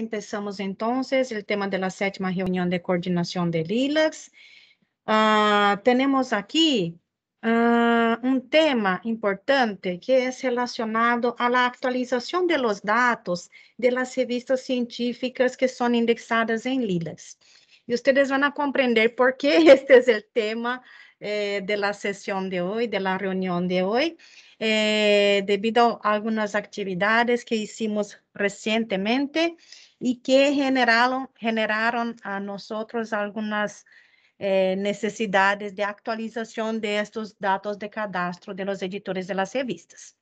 Empezamos entonces el tema de la séptima reunión de coordinación de ILAX. Uh, ah, tenemos aquí uh, un tema importante que es relacionado a la actualización de los datos de las revistas científicas que son indexadas en LILAX. Y ustedes van a comprender por qué este es el tema eh, de la sesión de hoy, de la reunión de hoy. Eh, debido a algunas actividades que hicimos recientemente y que generaron, generaron a nosotros algunas eh, necesidades de actualización de estos datos de cadastro de los editores de las revistas.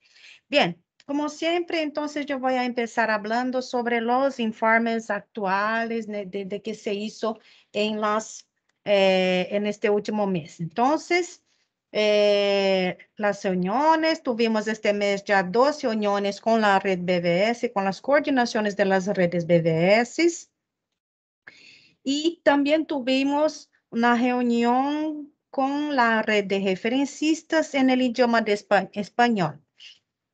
Bien, como siempre, entonces yo voy a empezar hablando sobre los informes actuales de, que se hizo en, las, eh, en este último mes. Entonces, eh, las reuniones. Tuvimos este mes ya 12 reuniones con la red BBS, con las coordinaciones de las redes BBS. Y también tuvimos una reunión con la red de referencistas en el idioma español,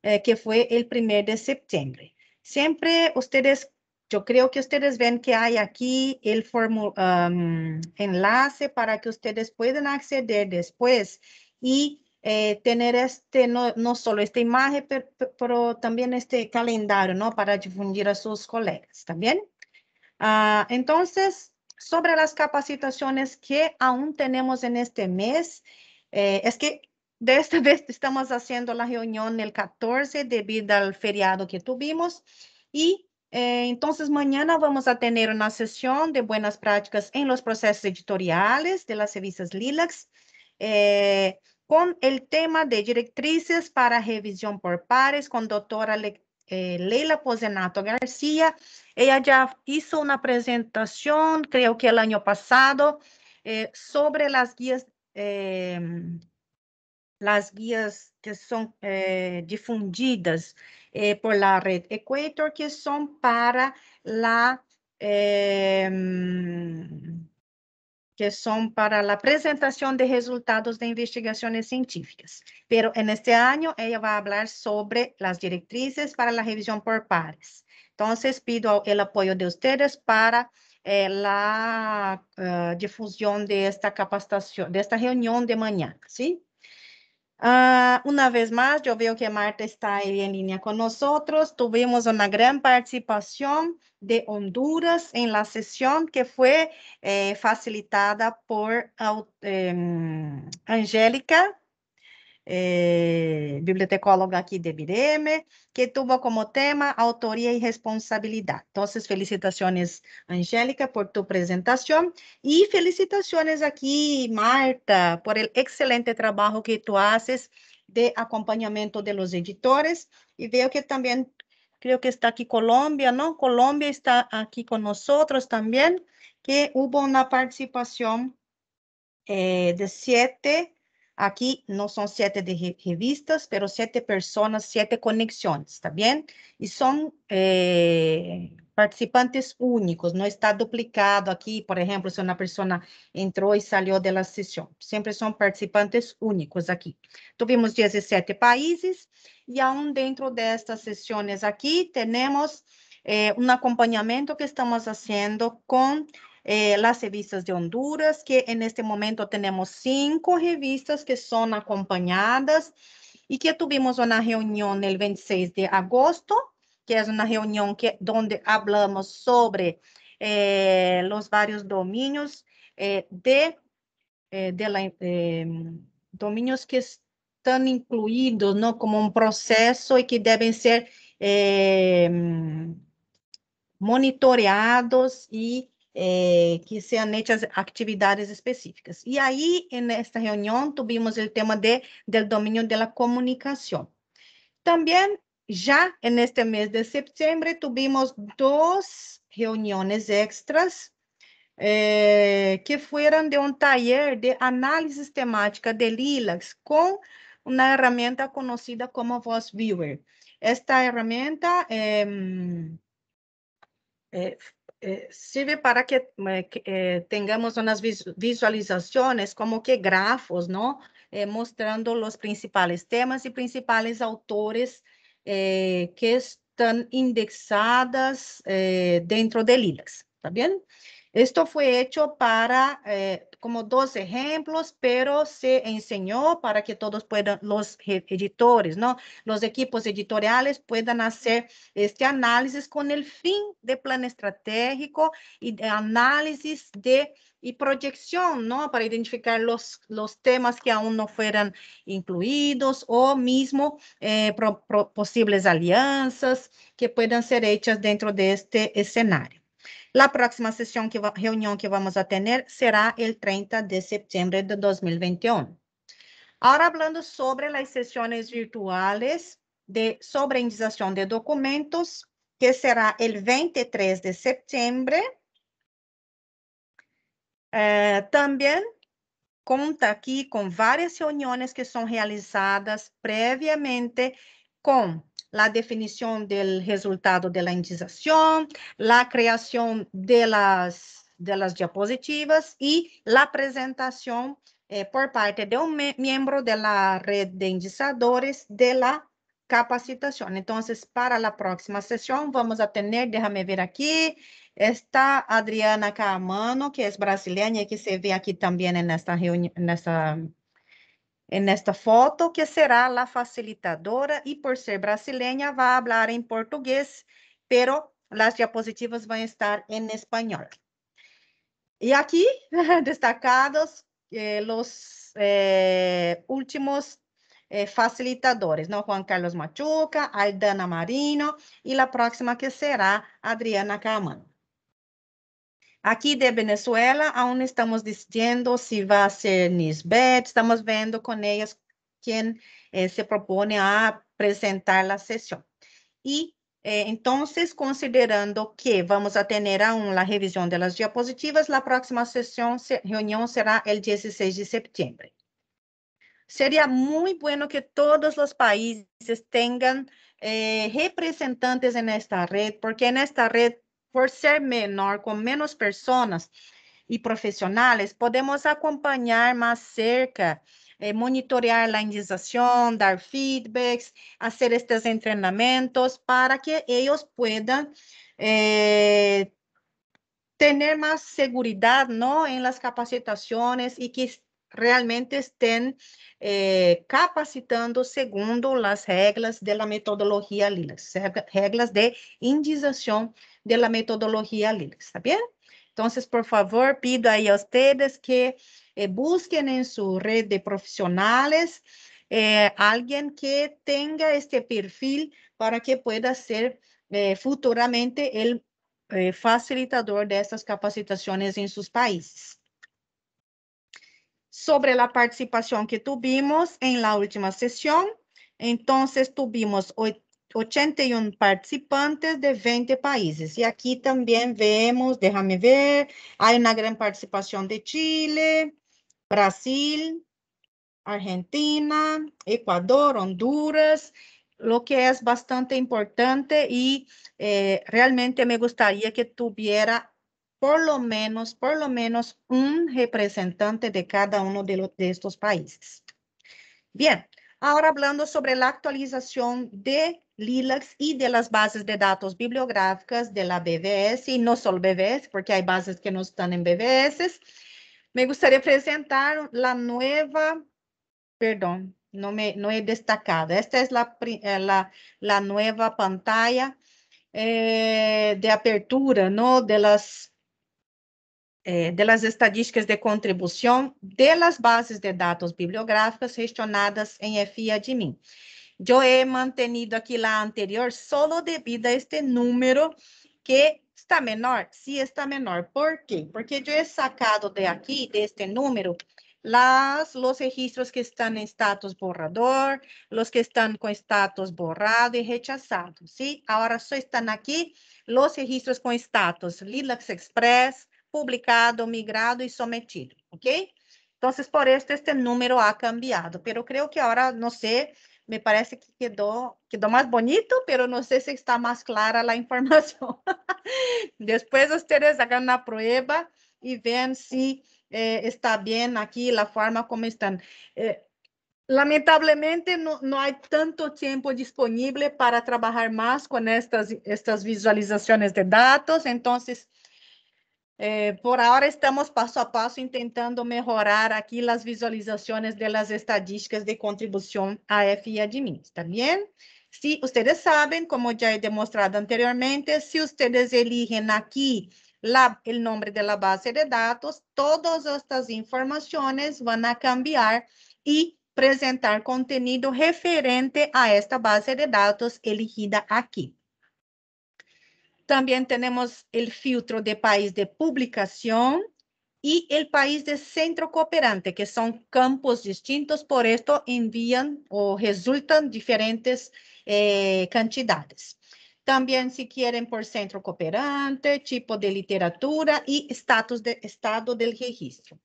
eh, que fue el primer de septiembre. Siempre ustedes, yo creo que ustedes ven que hay aquí el enlace para que ustedes puedan acceder después y eh, tener este, no, no, solo esta imagen, pero, también este calendario, ¿no? Para difundir a sus colegas, ¿también? Ah, entonces, sobre las capacitaciones que aún tenemos en este mes, eh, es que de esta vez estamos haciendo la reunión el 14 debido al feriado que tuvimos y eh, entonces mañana vamos a tener una sesión de buenas prácticas en los procesos editoriales de las revistas Lilacs. Eh, con el tema de directrices para revisión por pares con doctora eh, Leila Pozenato García. Ella ya hizo una presentación, creo que el año pasado, eh, sobre las guías, em, las guías que son difundidas por la red Equator, que son para la... Em, que son para la presentación de resultados de investigaciones científicas. Pero en este año ella va a hablar sobre las directrices para la revisión por pares. Entonces, pido el apoyo de ustedes para eh, la eh, difusión de esta capacitación, de esta reunión de mañana, ¿sí? Ah, una vez más, yo veo que Marta está ahí en línea con nosotros. Tuvimos una gran participación de Honduras en la sesión que fue eh, facilitada por em, Angélica é, bibliotecóloga aqui de Bireme, que tuvo como tema autoria e responsabilidade. Então, felicitações, Angélica, por tu apresentação e felicitações aqui, Marta, por o excelente trabalho que tu haces de acompanhamento de los editores e veo que também creio que está aqui Colômbia, não? Colômbia está aqui conosco também, que houve uma participação eh, de sete Aqui não são sete de revistas, pero sete pessoas, sete conexões, ¿está bem? E são eh, participantes únicos, não está duplicado aqui. por exemplo, se uma pessoa entrou e saiu da sessão, sempre são participantes únicos aqui. Tuvimos 17 países e, aún dentro destas sessões aqui, temos eh, um eh, que estamos fazendo com Eh, las revistas de Honduras, que en este momento tenemos cinco revistas que son acompañadas y que tuvimos una reunión el 26 de agosto, que es una reunión que, donde hablamos sobre eh, los varios dominios eh, de, de la, dominios que están incluidos ¿no? como un proceso y que deben ser monitoreados y Eh, que sejam hechas atividades específicas. E aí, nesta reunião, tivemos tuvimos tema de, dominio de comunicação. Também já neste mês de setembro, tuvimos duas reuniões extras eh, que foram de um taller de análise temática de Lilacs com uma ferramenta conhecida como Voice Viewer. Esta ferramenta eh, eh, Eh, sirve para que, eh, eh, tengamos unas visualizaciones como que grafos, ¿no? mostrando los principales temas y principales autores que están indexadas dentro del ILAX, ¿está bien? Esto fue hecho para como dos ejemplos, pero se enseñó para que todos puedan, los editores, ¿no? Los equipos editoriales puedan hacer este análisis con el fin de plan estratégico y de análisis de y proyección, ¿no? Para identificar los, los temas que aún no fueran incluidos o mismo eh, posibles alianzas que puedan ser hechas dentro de este escenario. A próxima sessão que reunião que vamos a ter será o 30 de setembro de 2021. Agora, falando sobre as sessões virtuais de sobreindexação de documentos, que será o 23 de setembro. Eh, também conta aqui com várias reuniões que são realizadas previamente com la definición del resultado de la indización, la creación de las, de las diapositivas y la presentación eh, por parte de un miembro de la red de indizadores de la capacitación. Entonces, para la próxima sesión vamos a tener, déjame ver aquí, está Adriana Camano, que es brasileña y que se ve aquí también en esta reunión, en esta É nesta foto, que será a facilitadora e por ser brasileira vai falar em português, pero as diapositivas vão estar em espanhol. E aqui destacados eh, os eh, últimos eh, facilitadores, no Juan Carlos Machuca, Aldana Marino e a próxima que será Adriana Camano. Aqui de Venezuela, ainda estamos dizendo se vai ser NISBET, estamos vendo com eles quem eh, se propõe a apresentar a sessão. E, eh, então, considerando que vamos a ter a revisão das diapositivas, a próxima sessão, reunião será o 16 de setembro. Seria muito bueno que todos os países tenham eh, representantes nesta esta red, porque nesta rede red por ser menor, com menos pessoas e profissionais, podemos acompanhar mais cerca eh, monitorar a indização, dar feedbacks, fazer estes treinamentos para que eles puedan eh, ter mais segurança em en las capacitações e que realmente estén eh, capacitando segundo as regras da metodologia Lilas, regras de indização de la metodología LIL, ¿está bien? Entonces, por favor, pido ahí a ustedes que eh, busquen en su red de profesionales eh, alguien que tenga este perfil para que pueda ser eh, futuramente el eh, facilitador de estas capacitaciones en sus países. Sobre la participación que tuvimos en la última sesión, entonces tuvimos 81 participantes de 20 países. Y aquí también vemos, déjame ver, hay una gran participación de Chile, Brasil, Argentina, Ecuador, Honduras, lo que es bastante importante y eh, realmente me gustaría que tuviera por lo menos, por lo menos un representante de cada uno de, de estos países. Bien, ahora hablando sobre la actualización de LILACs e de las bases de datos bibliográficas de la BVS, e não só BVS, porque há bases que não estão em BVS. Me gustaría presentar la nueva, perdón, no, me, no he é destacado, esta es é la, é la, la nueva pantalla eh, de apertura ¿no? de, las, eh, de las estadísticas de contribución de las bases de datos bibliográficas gestionadas en FIADMIN. Yo he mantenido aquí la anterior solo debido a este número que está menor. Sí está menor. ¿Por qué? Porque yo he sacado de aquí, de este número, las, los registros que están en status borrador, los que están con status borrado y rechazado, ¿sí? Ahora solo están aquí los registros con status Lilacs Express, publicado, migrado y sometido, ¿ok? Entonces, por esto este número ha cambiado, pero creo que ahora, no sé, me parece que quedó, quedó más bonito, pero no sé si está más clara la información. Después ustedes hagan la prueba y ven si eh, está bien aquí la forma como están. Eh, lamentablemente no, no, hay tanto tiempo disponible para trabajar más con estas, estas visualizaciones de datos, entonces Eh, por agora estamos passo a passo tentando melhorar aqui as visualizações de las estadísticas de contribuição a FI Admin. ¿Está bem? Se vocês sabem, como já he demonstrado anteriormente, se vocês eligen aqui o nome da de la base de dados, todas estas informações vão cambiar e apresentar conteúdo referente a esta base de dados elegida aqui. También tenemos el filtro de país de publicación y el país de centro cooperante, que son campos distintos, por esto envían o resultan diferentes eh, cantidades. También si quieren por centro cooperante, tipo de literatura y estatus de estado del registro.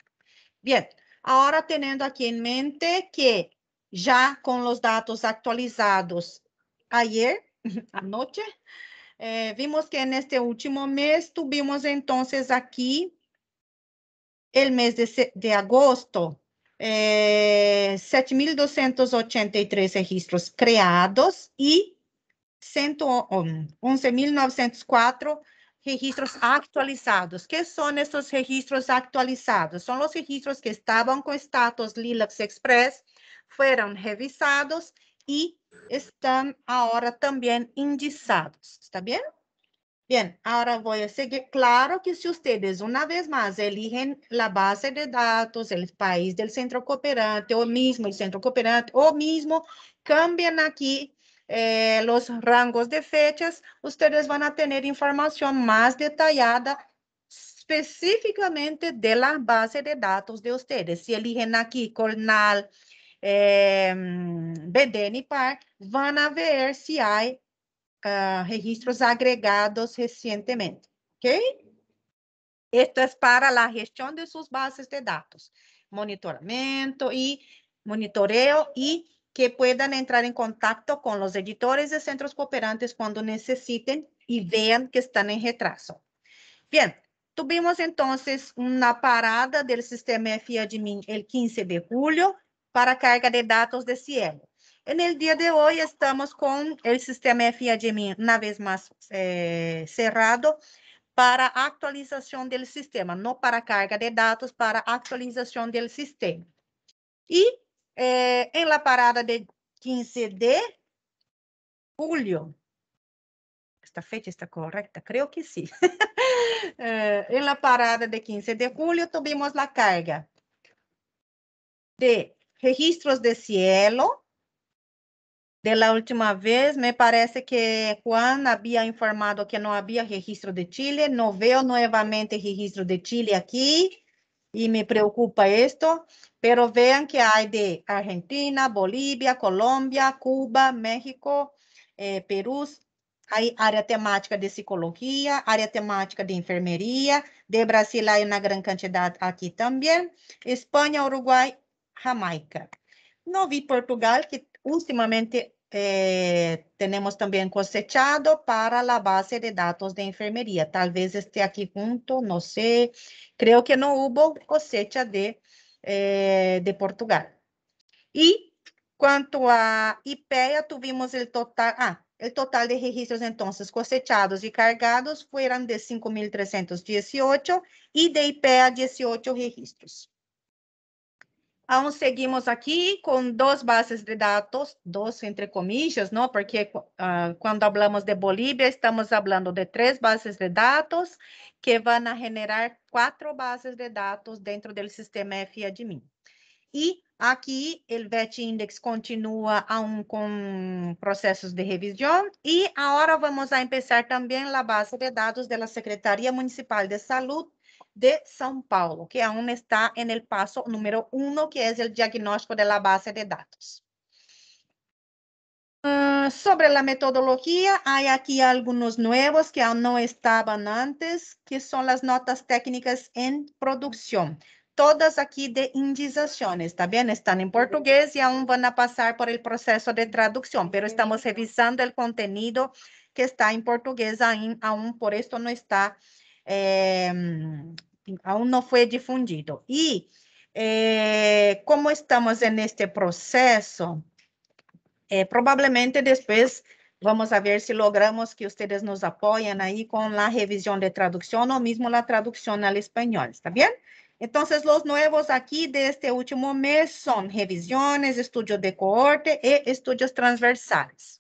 Bien, ahora teniendo aquí en mente que ya con los datos actualizados ayer, anoche, eh, vimos que neste último mês tuvimos então, aqui, o mês de, de agosto é, eh, 7.283 registros criados e 11.904 registros atualizados. Que são esses registros atualizados? São os registros que estavam com status Lilacs Express, foram revisados e están ahora también indizados, ¿está bien? Bien, ahora voy a seguir. Claro que si ustedes una vez más eligen la base de datos, el país del centro cooperante o mismo el centro cooperante o mismo cambian aquí eh, los rangos de fechas, ustedes van a tener información más detallada específicamente de la base de datos de ustedes. Si eligen aquí Cornal, eh, é, BDNPAR vão ver se há uh, registros agregados recientemente, ok? Isto é para a gestão de suas bases de dados, monitoramento e monitoreo e que puedan entrar em contato com os editores de centros cooperantes quando necessitem e vejam que estão em retraso. Bem, tuvimos então uma parada do sistema FIADMIN el 15 de julho para a carga de dados de Cielo. No dia de hoje, estamos com o sistema FIADMI uma vez mais eh, cerrado para atualização do sistema, não para carga de dados, para atualização do sistema. E eh, em la parada de 15 de julho, esta fecha está correta? Creio que sim. Eh, em la parada de 15 de julho, tivemos a carga de registros de cielo. De última vez, me parece que Juan havia informado que não havia registro de Chile, não vejo novamente registro de Chile aqui, e me preocupa isto, pero vean que há de Argentina, Bolívia, Colômbia, Cuba, México, eh, Peru, Há área temática de psicologia, área temática de enfermeria, de Brasil, há uma grande quantidade aqui também. Espanha, Uruguai, Jamaica. Não vi Portugal, que últimamente eh, também cosechado para a base de dados de enfermeria. Talvez esteja aqui junto, não sei. Creio que não houve cosecha de, eh, de Portugal. E quanto a IPEA, tuvimos o total, ah, total de registros então, cosechados e cargados foram de 5.318 e de IPEA 18 registros. Aún seguimos aquí con dos bases de datos, dos entre comillas, ¿no? Porque uh, cuando hablamos de Bolivia estamos hablando de tres bases de datos que van a generar cuatro bases de datos dentro del sistema FADMIN. Y Aqui, o VET Index continua aún com processos de revisão e agora vamos a começar também a base de dados da Secretaria Municipal de Saúde de São Paulo, que aún está en el paso número uno, que es el diagnóstico de la base de datos. Ah, sobre la metodología, hay aquí algunos nuevos que aún no estaban antes, que son las notas técnicas en producción. Todas aquí de indizaciones, también están en portugués y aún van a pasar por el proceso de traducción, pero estamos revisando el contenido que está en portugués aún por esto no está é, aún no fue difundido. Y eh, como estamos en este proceso, provavelmente eh, probablemente después vamos a ver si logramos que ustedes nos apoyen ahí con la revisión de traducción o mismo la traducción al español, ¿está bien? Entonces, los nuevos aquí de este último mes son revisiones, estudos de cohorte y estudios transversales.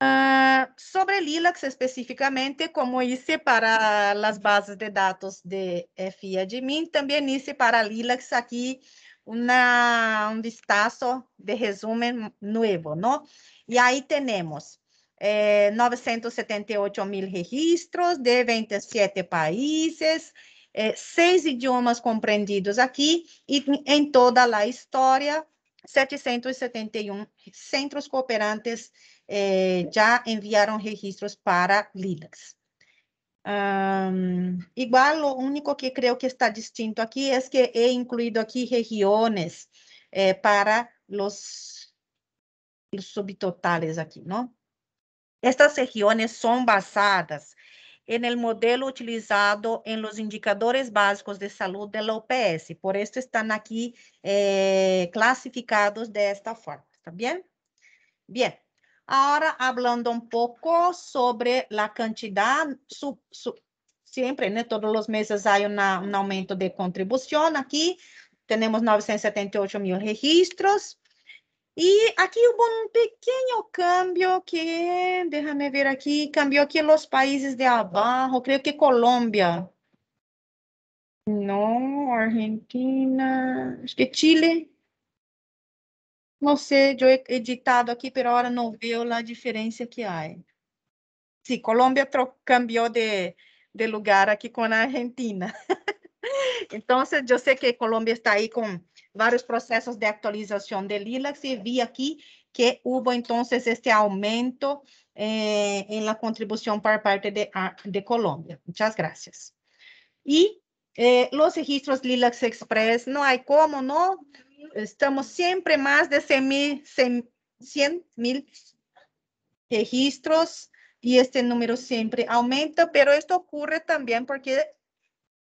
Ah, sobre Lilacs especificamente, como isso para as bases de dados de FIADMIN, também isso para Lilacs aqui uma, um vistazo de resumo novo, não? E aí temos eh, 978 mil registros de 27 países, eh, seis idiomas compreendidos aqui, e em toda a história, 771 centros cooperantes eh, já enviaram registros para Linux. Um, igual, o único que creio que está distinto aqui é que he incluído aqui regiões eh, para os, subtotales aqui, não? Estas regiões são basadas no modelo utilizado em los indicadores básicos de salud da OPS. Por isso, estão aqui eh, clasificados de esta forma. ¿Está bem. Bem, Agora, falando um pouco sobre a quantidade, su, su, todos os meses há um aumento de contribuição. Aqui temos 978 mil registros. E aqui houve um pequeno cambio que, déjame ver aqui, cambiou aqui os países de abaixo, creio que Colômbia. Não, Argentina, acho que Chile não conselho editado aqui por hora não vejo a diferença que há. Sim, Colômbia cambiou de, de lugar aqui com a Argentina. então, eu sei que Colômbia está aí com vários processos de atualização de LILAX e vi aqui que houve, então, este aumento em eh, la contribuição por parte de, ah, de Colômbia. Muchas gracias. E eh, os registros LILAX Express, não há como, não? estamos siempre más de 100 mil, registros y este número siempre aumenta, pero esto ocurre también porque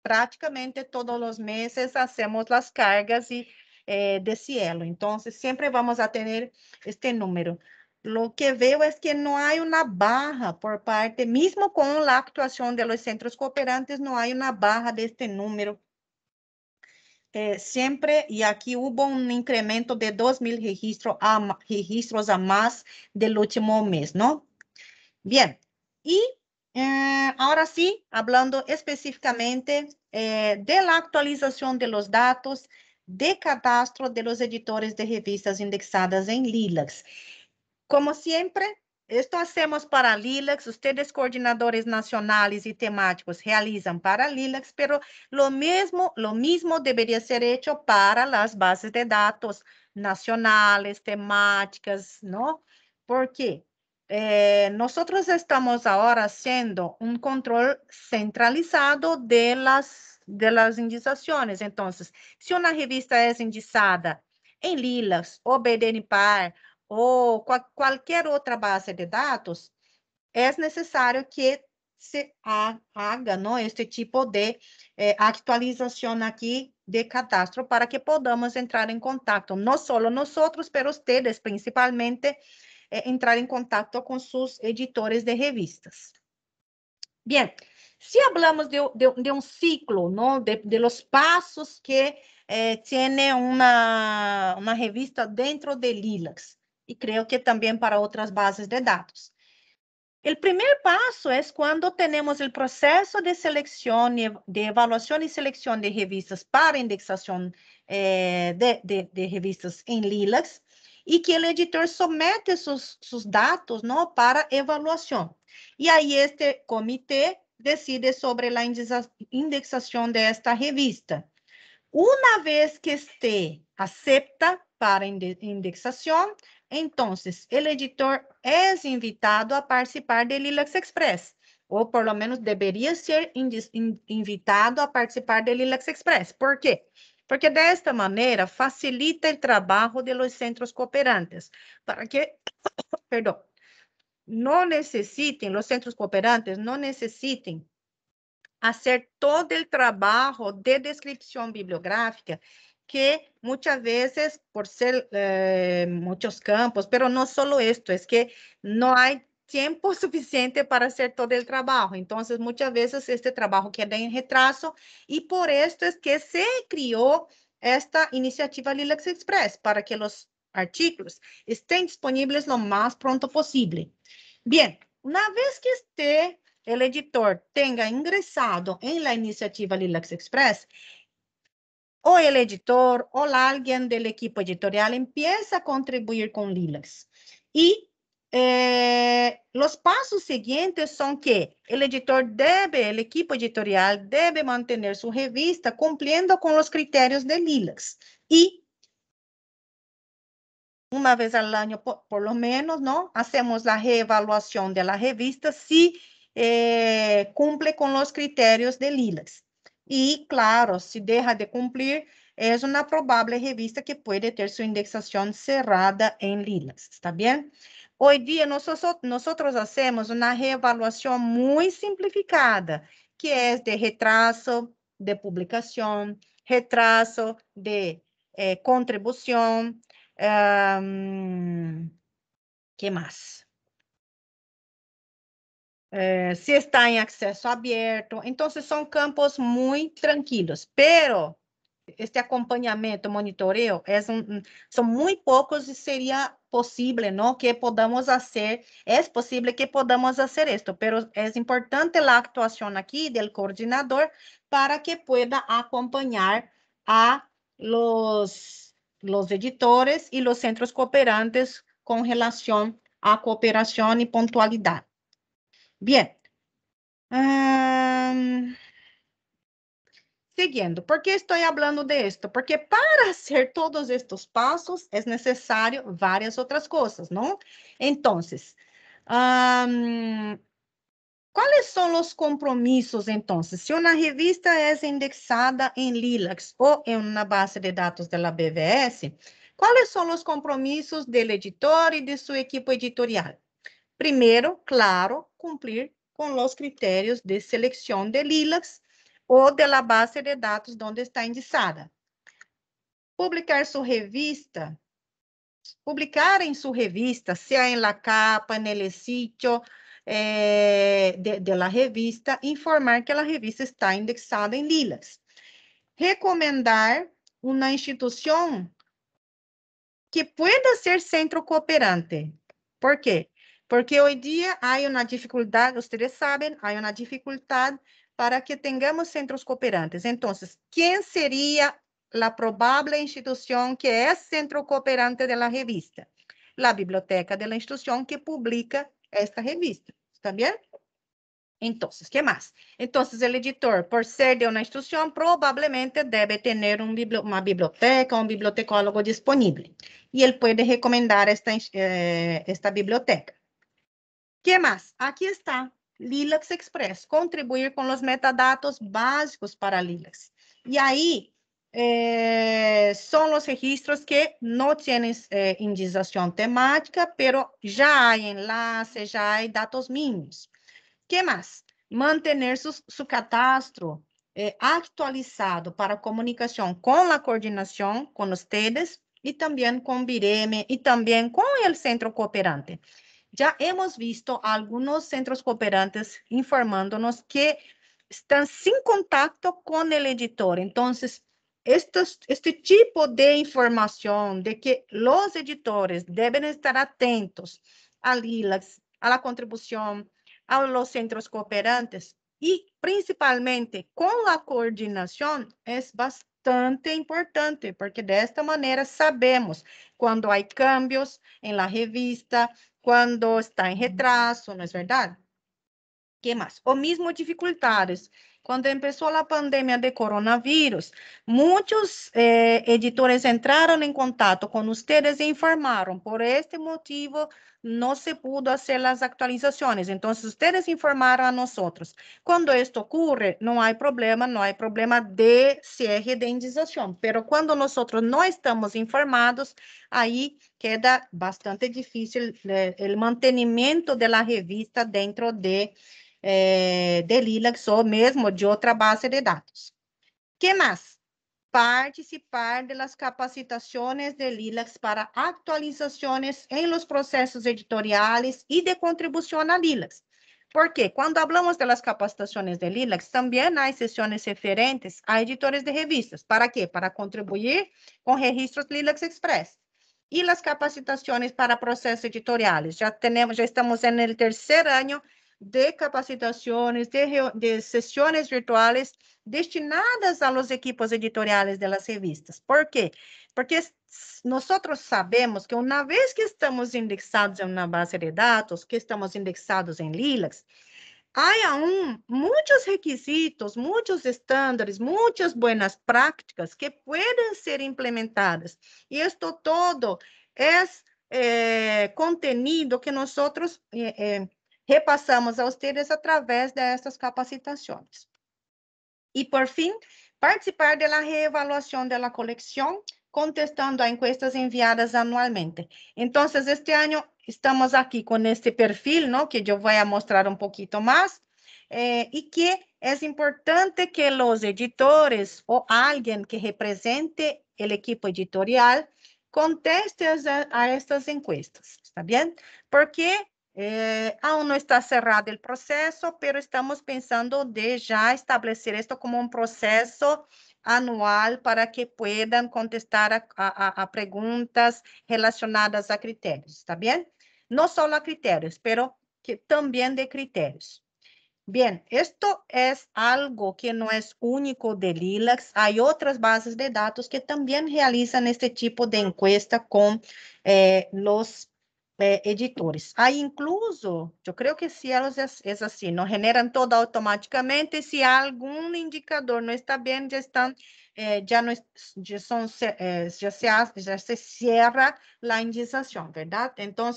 prácticamente todos los meses hacemos las cargas y, eh, de cielo, entonces siempre vamos a tener este número. Lo que veo es que no hay una barra por parte, mismo con la actuación de los centros cooperantes, no hay una barra de este número eh, siempre, y aquí hubo un incremento de 2.000 registros a, registros a más del último mes, ¿no? Bien, y eh, ahora sí, hablando específicamente eh, de la actualización de los datos de cadastro de los editores de revistas indexadas en Lilacs. Como siempre, Estorcemos para Lilacs, ustedes coordenadores nacionales e temáticos realizam para Lilacs, pero lo mesmo, lo mismo deveria ser hecho para las bases de datos nacionales, temáticas, ¿no? Porque eh, nosotros estamos ahora haciendo un control centralizado de las, de las indicaciones. Entonces, si una revista es indizada en Lilacs o BDNPAR, ou qual, qualquer outra base de dados, é necessário que se haja não, este tipo de eh, atualização aqui de cadastro para que podamos entrar em contato, não só nós, mas vocês principalmente, eh, entrar em contato com seus editores de revistas. Bem, se falamos de, de, de, um ciclo, não, de, de los passos que eh, tem uma, uma revista dentro de Lilacs, e creio que também para outras bases de dados. O primeiro passo é quando temos o processo de seleção, de avaliação e seleção de revistas para indexação eh, de, de, de, revistas em Lilacs e que o editor somete seus dados não para avaliação, e aí este comitê decide sobre a indexação de esta revista. Uma vez que este acepta para indexação, então, o editor é invitado a participar do Lilacs Express, ou por lo menos deveria ser invitado a participar do Lilacs Express. Por quê? Porque desta maneira facilita o trabalho de los centros cooperantes, para que, perdão, não necessitem, os centros cooperantes não necessitem fazer todo o trabalho de descrição bibliográfica que muchas veces, por ser eh, muchos campos, pero no solo esto, es que no hay tiempo suficiente para hacer todo el trabajo. Entonces, muchas veces este trabajo queda en retraso y por esto es que se criou esta iniciativa Lilacs Express para que los artículos estén disponibles lo más pronto posible. Bien, una vez que esté el editor tenga ingresado en la iniciativa Lilacs Express, o el editor o alguien del equipo editorial empieza a contribuir con LILACS. Y eh, los pasos siguientes son que el editor debe, el equipo editorial debe mantener su revista cumpliendo con los criterios de Lilacs y una vez al año por, lo menos, ¿no? Hacemos la reevaluación de la revista si eh, cumple con los criterios de Lilacs. Y claro, si deja de cumplir, es una probable revista que puede tener su indexación cerrada en lilas, ¿está bien? Hoy día nosotros, hacemos una reevaluación muy simplificada, que es de retraso de publicación, retraso de eh, contribución, em, ¿qué más? Eh, se está em acesso aberto. Então, são campos muito tranquilos, pero este acompanhamento, monitoreio, é um, são muito poucos e seria possível, não, que podamos fazer, é possível que podamos fazer isto, pero é importante a atuação aqui do coordenador para que pueda acompanhar a los, los editores e los centros cooperantes com relação à cooperação e pontualidade. Bien. Um... ¿por que estou falando de esto? Porque para fazer todos estos passos es necessário várias outras coisas, não? Então, um, são os compromissos, então, se Si revista é indexada em Lilacs ou em uma base de dados de la quais são os compromissos do editor e de seu equipo editorial? primeiro, claro, cumprir com os critérios de seleção de LILACS ou de la base de dados donde está indexada; Publicar sua revista. Publicar em sua revista, sea em la capa, en el sitio eh, de, la revista, informar que a revista está indexada em LILACS; Recomendar uma instituição que pueda ser centro cooperante. ¿Por quê? Porque hoje em dia há uma dificuldade, vocês sabem, há uma dificuldade para que tenhamos centros cooperantes. Então, quem seria a provável instituição que é centro cooperante da revista? A biblioteca da instituição que publica esta revista. Está bem? Então, que mais? Então, o editor, por ser de uma instituição, provavelmente deve ter um bibli uma biblioteca, um bibliotecólogo disponível. E ele pode recomendar esta, eh, esta biblioteca que mais aqui está Lilacs Express, contribuir com os metadatos básicos para Lilacs. e aí é, são os registros que não têm eh, é, indización temática, mas já há enlace, já há dados mínimos. que mais Mantener su, su catastro é, para comunicação para a coordenação com coordinación, con e também com o Bireme, e também com o centro cooperante já hemos visto algunos centros cooperantes informándonos que están sin contacto con el editor. Entonces, estos, este tipo de información de que los editores deben estar atentos al a la contribución, a los centros cooperantes y principalmente con la coordinación es bastante importante porque desta maneira manera sabemos cuando hay cambios en la revista, quando está em retraso, não é verdade? que mais? O mesmo dificuldades quando começou a pandemia de coronavírus, muitos eh, editores entraram em contato com vocês e informaram. por este motivo não se pudo fazer as atualizações. Então, vocês informaram a nós. Quando isso ocorre, não há problema, não há problema de cierre de indización, Mas quando nós não estamos informados, aí queda bastante difícil eh, mantenimento da revista dentro de é, de Lilacs ou mesmo de outra base de dados. que mais? Participar de las capacitaciones de Lilacs para atualizações em los processos editoriais e de contribuição a Lilacs. Porque quando hablamos de las capacitaciones de Lilacs, também há sesiones referentes a editores de revistas. ¿Para quê? Para contribuir com registros Lilacs Express. e las capacitaciones para procesos editoriales. Já tenemos, estamos no terceiro ano de capacitações, de, de sessões virtuais destinadas a los equipos editoriales de las revistas. Por quê? Porque nós sabemos que uma vez que estamos indexados em uma base de dados, que estamos indexados em Lilacs, há aún muitos requisitos, muitos estándares, muitas boas práticas que podem ser implementadas. E isto todo é eh, contenido que nós eh, eh, repassamos a vocês através dessas capacitações. E, por fim, participar da reavaliação da coleção, contestando a encuestas enviadas anualmente. Então, este ano estamos aqui com este perfil, ¿no? que eu vou mostrar um pouquinho mais, eh, e que é importante que os editores ou alguém que represente o equipo editorial conteste a, a estas encuestas, está bem? Porque eh, aún no está cerrado el proceso, pero estamos pensando de ya establecer esto como un proceso anual para que puedan contestar a, a, a preguntas relacionadas a criterios, ¿está bien? No solo a criterios, pero que también de criterios. Bien, esto es algo que no es único de LILAX. Hay otras bases de datos que también realizan este tipo de encuesta con eh, los eh, editores. Há incluso, eu creio que se elas é, assim, não generam toda automaticamente, se há algum indicador não está bem, já estão eh, já, não, já, são, eh, já, se, já se cierra a indicação, verdade? Então,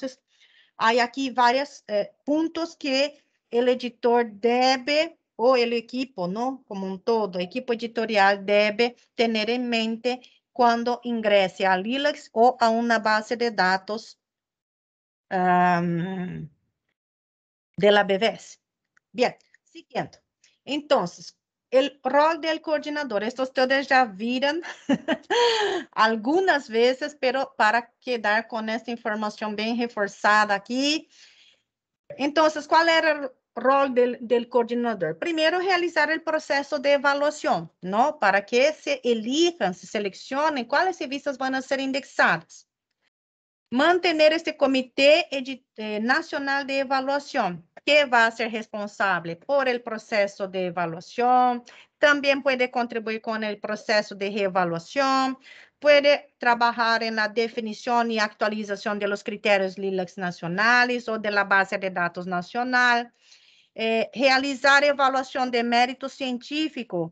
há aqui vários pontos que o editor deve ou ele equipo, não, como um todo, equipo editorial deve ter em mente quando ingresse a Lilacs ou a uma base de dados um, de la BVS. Bien, siguiente. Entonces, el rol del coordinador. Esto ustedes ya vieron algunas veces, pero para quedar con esta información bien reforzada aquí. Entonces, ¿cuál era el rol del, del, coordinador? Primero, realizar el proceso de evaluación, ¿no? Para que se elijan, se seleccionen cuáles revistas van a ser indexadas. Mantener este Comité eh, Nacional de Evaluación, que va a ser responsable por el proceso de evaluación, también puede contribuir con el proceso de reevaluación, puede trabajar en la definición y actualización de los criterios LILACs nacionales o de la base de datos nacional, eh, realizar evaluación de mérito científico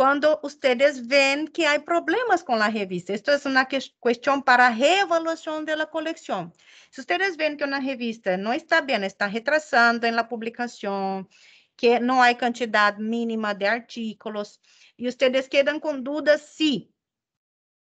cuando ustedes ven que hay problemas con la revista. Esto es una cuestión para reevaluación de la colección. Si ustedes ven que una revista no está bien, está retrasando en la publicación, que no hay cantidad mínima de artículos, y ustedes quedan con dudas si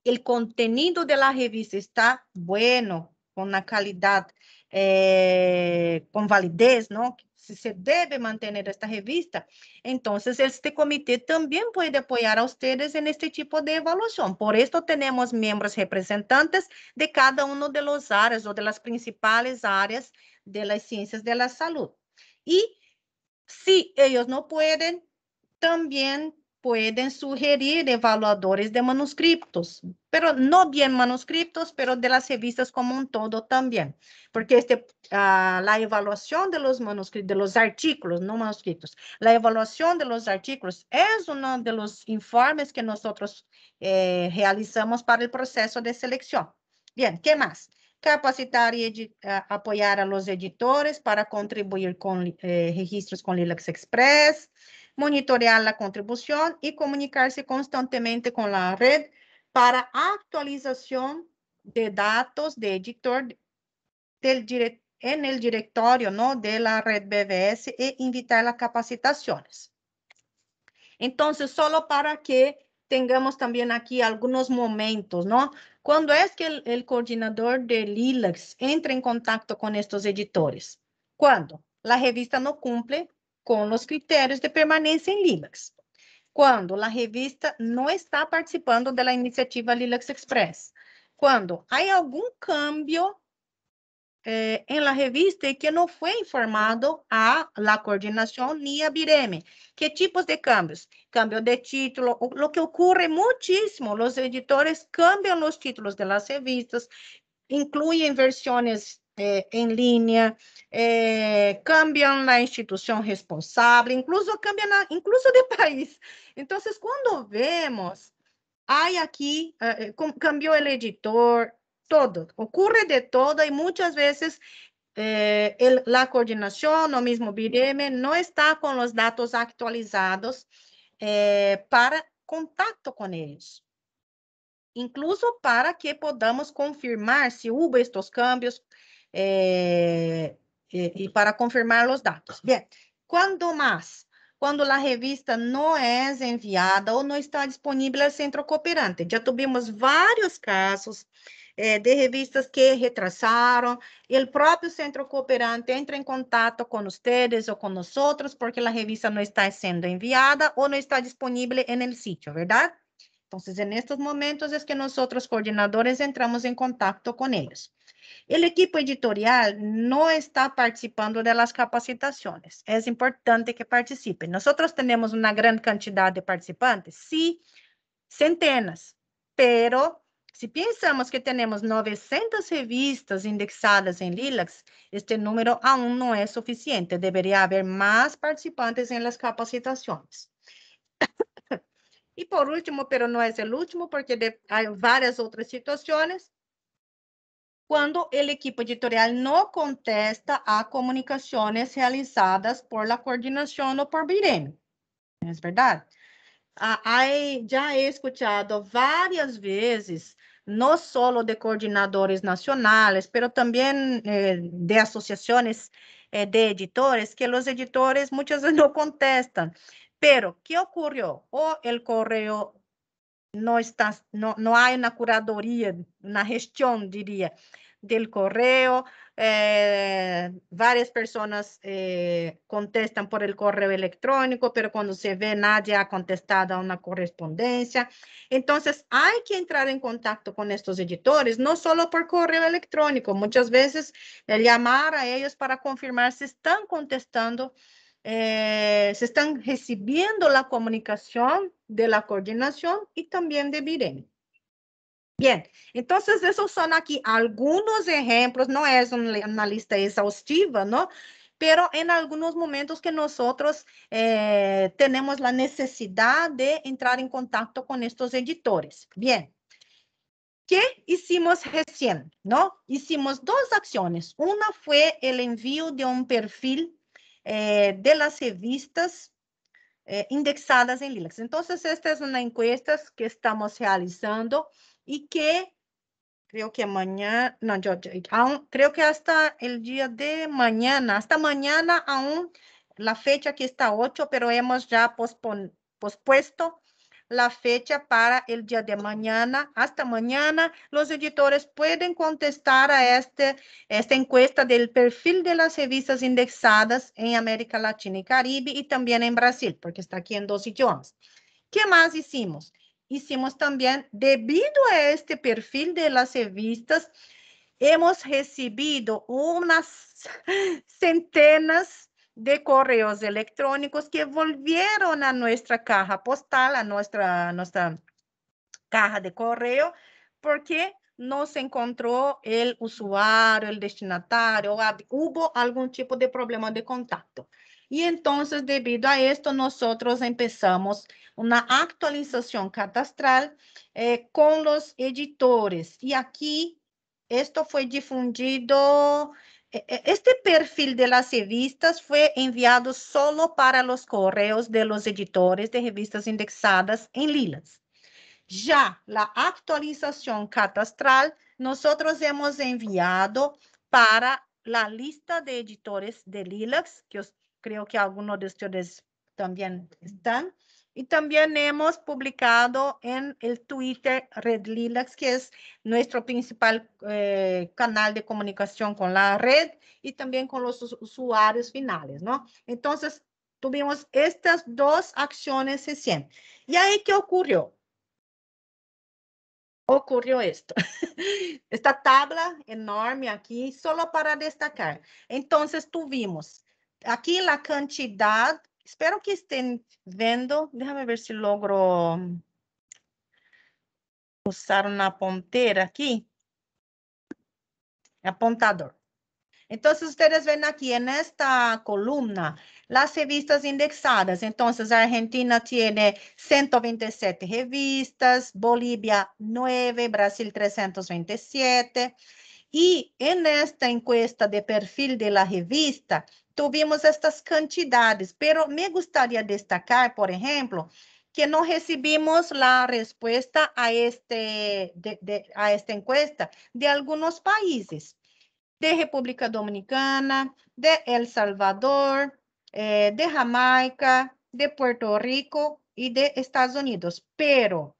el contenido de la revista está bueno, con la calidad eh, com validez, não? Se se deve manter esta revista, então este comitê também pode apoiar a vocês en este tipo de avaliação. Por isso temos membros representantes de cada um dos áreas ou de principais áreas de las da de la salud. eles não podem, também pueden sugerir evaluadores de manuscritos, pero no bien manuscritos, pero de las revistas como un todo también, porque este, ah, la evaluación de los manuscritos, de los artículos, no manuscritos, la evaluación de los artículos es uno de los informes que nosotros eh, realizamos para el proceso de selección. Bien, ¿qué más? capacitar y eh, apoyar a los editores para contribuir con eh, registros con Lilacs Express, monitorear la contribución y comunicarse constantemente con la red para actualización de datos de editor del en el directorio ¿no? de la red BBS e invitar las capacitaciones. Entonces, solo para que tengamos también aquí algunos momentos, ¿no? Cuando es que el, coordinador de LILACS entra en contacto con estos editores? Cuando la revista no cumple com os critérios de permanência em Linux, quando a revista não está participando da iniciativa Linux Express, quando há algum cambio eh, é, em la revista que não foi informado a la coordinação ni a Bireme. Que tipos de cambios? Cambio de título, o que ocorre muitíssimo, os editores cambiam os títulos das revistas, incluem versões é, eh, em linha, é, eh, cambiam na instituição responsável, incluso cambiam na, incluso de país. Então, quando vemos, aí aqui, é, eh, cambiou o editor, todo, ocorre de todo e muitas vezes a coordenação, o mesmo BIREME, não está com os dados atualizados para contato com eles. Incluso para que podamos confirmar se houve estes cambios, e eh, eh, para confirmar os dados. Bem, quando mais? Quando a revista não é enviada ou não está disponível ao centro cooperante. já tivemos vários casos eh, de revistas que retrasaram. O próprio centro cooperante entra em contato com vocês ou com nós porque a revista não está sendo enviada ou não está disponível em el sitio, ¿verdad? Então, em estes momentos, é que nós, coordenadores, entramos em contato com eles o equipo editorial não está participando das capacitações. É importante que participen. Nós temos uma grande quantidade de participantes, sim, centenas, pero se pensamos que temos 900 revistas indexadas em Lilacs, este número aún não é suficiente. Deveria haver mais participantes em las capacitações. e por último, pero não é o último, porque há várias outras situações, quando o equipo editorial não contesta a comunicaciones realizadas por la coordinação ou por Birem. é verdade. Ah, hay, ya he escuchado várias vezes, no solo de coordenadores nacionales, mas também eh, de associações eh, de editores, que os editores vezes não contestam. Mas Pero, ¿qué ocurrió? O oh, el correo no, está, no, no hay una curaduría, una gestión, diría, del correo. Eh, varias personas eh, contestan por el correo electrónico, pero cuando se ve nadie ha contestado a una correspondencia. Entonces hay que entrar en contacto con estos editores, no solo por correo electrónico, muchas veces llamar a ellos para confirmar si están contestando eh, se están recibiendo la comunicación de la coordinación y también de Biren. Bien, entonces esos son aquí algunos ejemplos, no es una lista exhaustiva, ¿no? pero en algunos momentos que nosotros eh, tenemos la necesidad de entrar en contacto con estos editores. Bien, ¿qué hicimos recién? ¿No? Hicimos dos acciones. Una fue el envío de un perfil eh, de las revistas eh, indexadas en Lilacs. Entonces, esta es una encuesta que estamos realizando y que creo que mañana, no, creo que hasta el día de mañana, hasta mañana aún, la fecha que está 8, pero hemos ya pospuesto la fecha para el día de mañana. Hasta mañana los editores pueden contestar a este, esta encuesta del perfil de las revistas indexadas en América Latina y Caribe y también en Brasil, porque está aquí en dos idiomas. ¿Qué más hicimos? Hicimos también, debido a este perfil de las revistas, hemos recibido unas centenas de correos electrónicos que volvieron a nuestra caja postal, a nuestra, nuestra caja de correo, porque no se encontró el usuario, el destinatario, hubo algún tipo de problema de contacto. Y entonces, debido a esto, nosotros empezamos una actualización catastral eh, con los editores. Y aquí, esto fue difundido Este perfil de las revistas fue enviado solo para los correos de los editores de revistas indexadas en Lilas. Já a atualização catastral, nós hemos enviado para a lista de editores de Lilacs, que eu creio que alguns de vocês também estão, Y también hemos publicado en el Twitter Red Lilacs, que es nuestro principal eh, canal de comunicación con la red y también con los usuarios finales, ¿no? Entonces, tuvimos estas dos acciones recién. ¿Y ahí qué ocurrió? ocurrió esto. Esta tabla enorme aquí, solo para destacar. Entonces, tuvimos aquí la cantidad espero que estén viendo. Déjame ver si logro usar una puntera aquí. Apuntador. Entonces, ustedes ven aquí en esta columna las revistas indexadas. Entonces, Argentina tiene 127 revistas, Bolivia 9, Brasil 327. Y en esta encuesta de perfil de la revista, tuvimos estas cantidades, pero me gustaría destacar, por ejemplo, que no recibimos la respuesta a, este, a esta encuesta de algunos países, de República Dominicana, de El Salvador, eh, de Jamaica, de Puerto Rico y de Estados Unidos, pero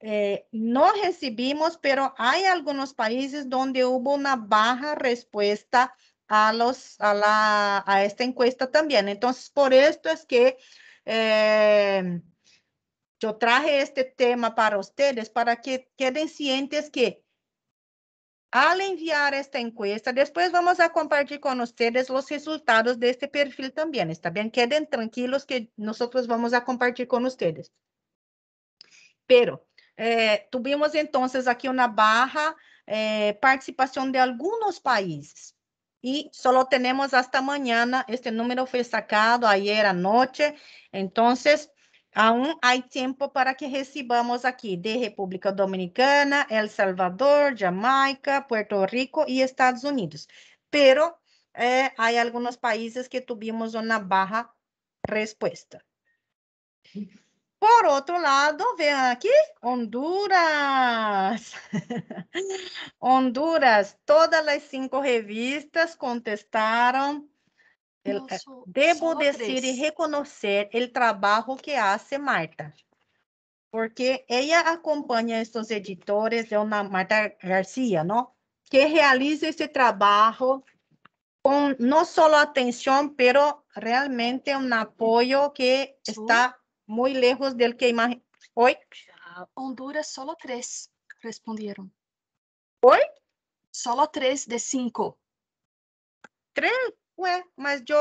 eh, no recibimos, pero hay algunos países donde hubo una baja respuesta a, los, a, la, a esta encuesta también. Entonces, por esto es que eh, yo traje este tema para ustedes, para que queden cientes que al enviar esta encuesta, después vamos a compartir con ustedes los resultados de este perfil también, ¿está bien? Queden tranquilos que nosotros vamos a compartir con ustedes. Pero eh, tuvimos entonces aquí una baja eh, participación de algunos países só temos até hasta Este número foi sacado ayer noite então aún há tempo para que recebamos aqui de República Dominicana, El Salvador, Jamaica, Puerto Rico e Estados Unidos. Pero eh, alguns países que tuvimos uma resposta. respuesta. Por outro lado, vem aqui, Honduras. Honduras, todas as cinco revistas contestaram. Nosso, Devo dizer e reconhecer o trabalho que hace Marta, porque ela acompanha esses editores, é uma Marta Garcia, não? que realiza esse trabalho com não só atenção, pero realmente um apoio que está muito lejos del que imaginé. Oi? Ah, Honduras solo três respondieron. Oi? Solo três de cinco. três Ué, mas eu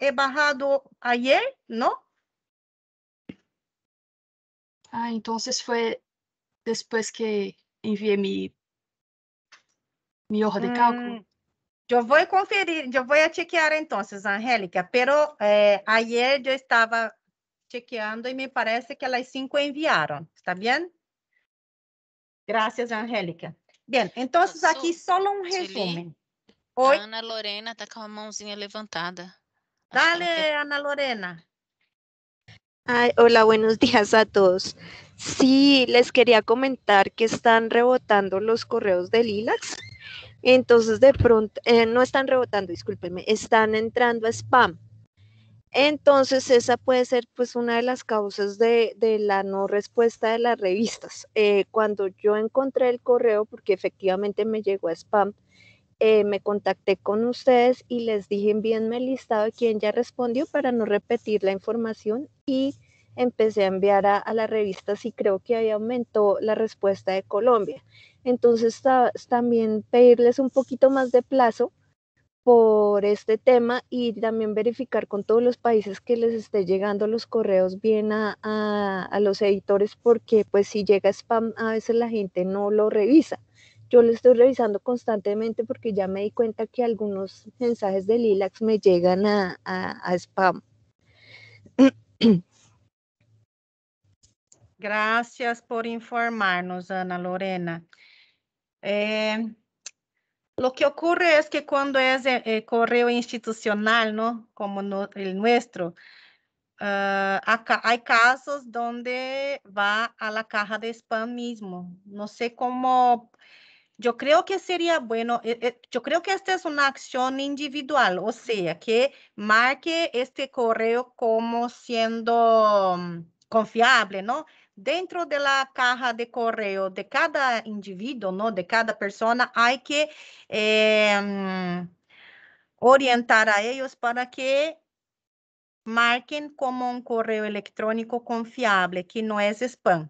he barrado ayer, não Ah, então foi depois que envié minha mi hoja de mm, cálculo. Yo voy conferir, eu vou chequear então, Angélica, mas eh, ayer eu estava chequeando y me parece que las cinco enviaron. ¿Está bien? Gracias, Angélica. Bien, entonces aquí solo un resumen. Ana Lorena está con la mãozinha levantada. Dale, Ana Lorena. hola, buenos días a todos. Sí, les quería comentar que están rebotando los correos de Lilax. Entonces, de pronto, eh, no están rebotando, discúlpenme, están entrando a spam. Entonces, esa puede ser pues una de las causas de, la no respuesta de las revistas. Eh, cuando yo encontré el correo, porque efectivamente me llegó a spam, eh, me contacté con ustedes y les dije envíenme el listado de quién ya respondió para no repetir la información y empecé a enviar a, las revistas y creo que ahí aumentó la respuesta de Colombia. Entonces también pedirles un poquito más de plazo por este tema y también verificar con todos los países que les esté llegando los correos bien a, los editores porque pues si llega spam a veces la gente no lo revisa. Yo lo estoy revisando constantemente porque ya me di cuenta que algunos mensajes de Lilax me llegan a, spam. Gracias por informarnos, Ana Lorena. Eh, lo que ocurre es que cuando es eh, correo institucional, ¿no? Como el nuestro, ah, acá hay casos donde va a la caja de spam mismo. No sé cómo, yo creo que sería bueno, eh, eh, yo creo que esta es una acción individual, o sea, que marque este correo como siendo mm, confiable, ¿no? dentro da caixa de correio de cada indivíduo, não, De cada pessoa, há que eh, orientar a eles para que marquem como um correio eletrônico confiável, que não é spam.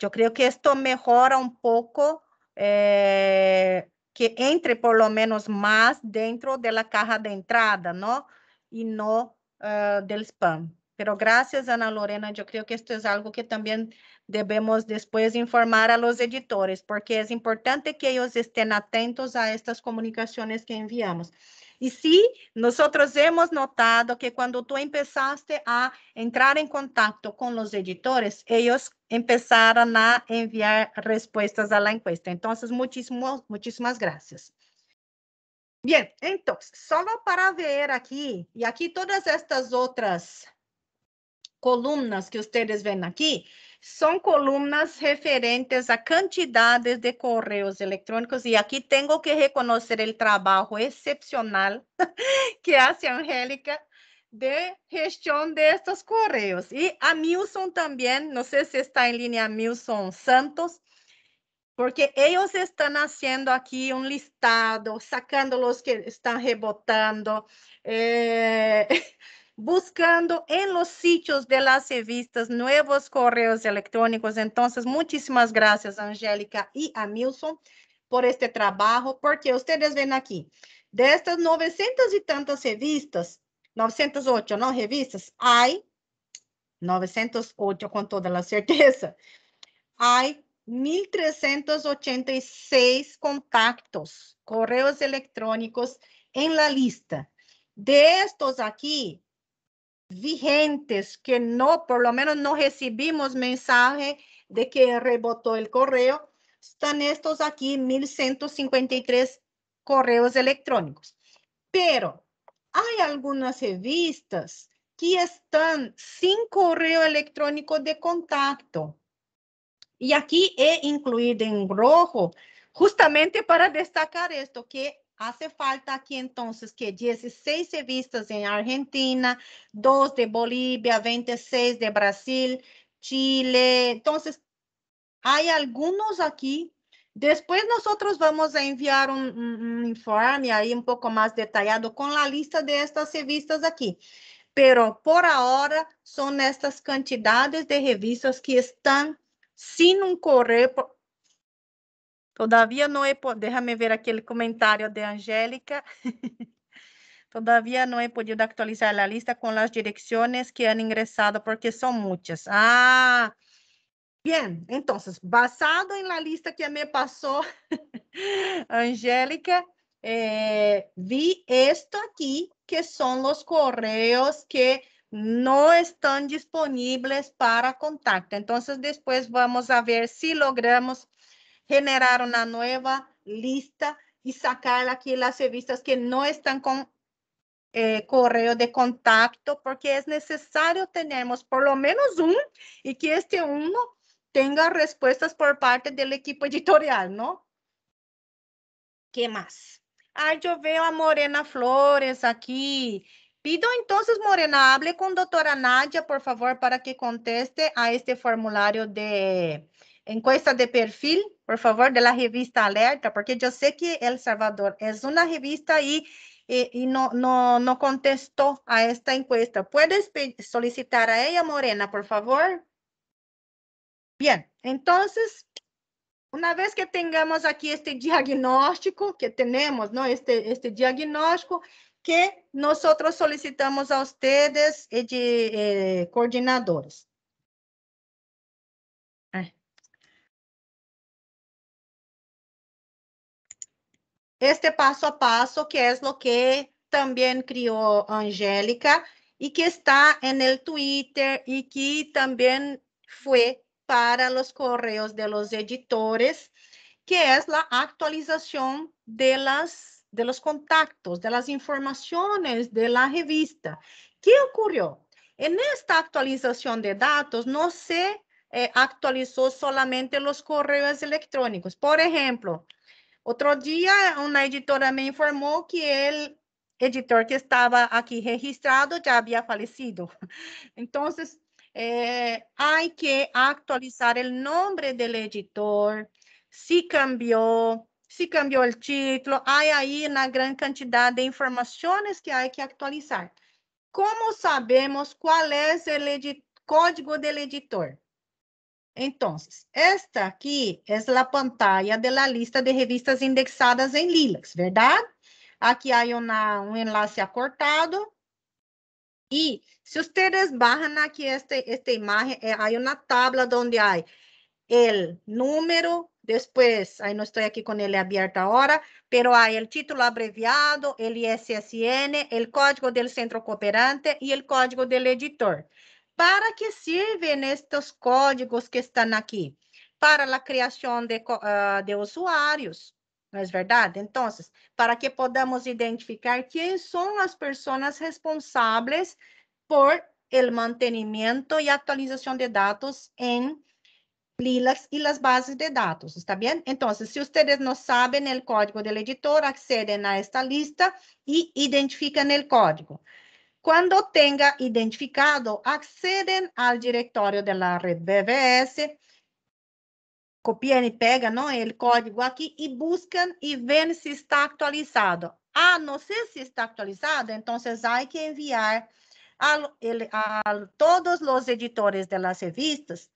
Eu creio que isto mejora um pouco, eh, que entre por lo menos mais dentro da caixa de entrada, não, e não uh, spam. Pero gracias, Ana Lorena. Yo creo que esto es algo que también debemos después informar a los editores, porque es importante que ellos estén atentos a estas comunicaciones que enviamos. Y sí, nosotros hemos notado que cuando tú empezaste a entrar en contacto con los editores, ellos empezaron a enviar respuestas a la encuesta. Entonces, muchísimas, muchísimas gracias. Bien, entonces, solo para ver aquí, y aquí todas estas otras columnas que vocês veem aqui são colunas referentes a quantidades de correios eletrônicos e aqui tenho que reconhecer o trabalho excepcional que a Angélica de gestão destes correios. E a Milson também, não sei se está em linha Milson Santos, porque eles estão fazendo aqui um listado, sacando os que estão rebotando, eh, buscando en los sitios de las revistas nuevos correos electrónicos. Entonces, muchísimas gracias, Angélica y a Milson, por este trabajo, porque ustedes ven aquí, de estas 900 y tantas revistas, 908, ¿no? Revistas, hay 908 con toda la certeza. Hay 1.386 contactos, correos electrónicos en la lista. De estos aquí, vigentes que no, por lo menos no recibimos mensaje de que rebotó el correo, están estos aquí 1153 correos electrónicos. Pero hay algunas revistas que están sin correo electrónico de contacto. Y aquí he incluido en rojo justamente para destacar esto, que Hace falta aqui então que 16 revistas em Argentina, 2 de Bolívia, 26 de Brasil, Chile. Então, há alguns aqui. Después nós vamos enviar um informe aí um pouco mais detalhado com a lista de estas revistas aqui. Pero por agora são estas quantidades de revistas que estão sem um correio Todavia não é, déjame ver aquele comentário de Angélica. Todavía não é podido atualizar a lista com as direções que han ingressado porque são muitas. Ah, bem. Então, basado em a lista que me passou, Angélica, eh, vi esto aqui que são os correios que não estão disponíveis para contacto. Então, depois vamos a ver se logramos generar una nueva lista y sacar aquí las revistas que no están con eh, correo de contacto, porque es necesario tenemos por lo menos un y que este uno tenga respuestas por parte del equipo editorial, ¿no? ¿Qué más? Ah, yo veo a Morena Flores aquí. Pido entonces, Morena, hable con doctora Nadia, por favor, para que conteste a este formulario de, encuesta de perfil, por favor, de la revista Alerta, porque yo sé que El Salvador es una revista y, y, y no, no, no contestó a esta encuesta. ¿Puedes solicitar a ella, Morena, por favor? Bien, entonces, una vez que tengamos aquí este diagnóstico que tenemos, ¿no? Este, este diagnóstico, que nosotros solicitamos a ustedes, eh, eh coordenadores. este paso a paso, que es lo que también crió Angélica y que está en el Twitter y que también fue para los correos de los editores, que es la actualización de, las, de los contactos, de las informaciones de la revista. ¿Qué ocurrió? En esta actualización de datos no se eh, actualizó solamente los correos electrónicos. Por ejemplo, Outro dia, uma editora me informou que ele, editor que estava aqui registrado, já havia falecido. Então, eh, há que atualizar o nome do editor, Se cambiou. se cambiou o título, Há aí na grande quantidade de informações que há que atualizar. Como sabemos qual é o código do editor? Entonces, esta aquí es é la pantalla de la lista de revistas indexadas en Lilacs, ¿verdad? Aquí hay una, un enlace acortado. Y si ustedes bajan aquí este, esta imagen, eh, há hay una tabla donde hay el número, después, ahí no estoy aquí con él abierto ahora, pero hay el título abreviado, el ISSN, el código del centro cooperante y el código del editor para que servem estes códigos que estão aqui? Para a criação de, uh, de usuários, não é verdade? Então, para que podamos identificar quem são as pessoas responsáveis por o mantenimento e atualização de dados em Lilas e as bases de dados, está bem? Então, se vocês não sabem o código do editor, acedem a esta lista e identificam o código. Quando tenha identificado, acceden ao diretório de la red BVS, copiam e pegam não, o código aqui e buscam e veem se está atualizado. Ah, não sei se está atualizado, então há que enviar a, a, a todos os editores das revistas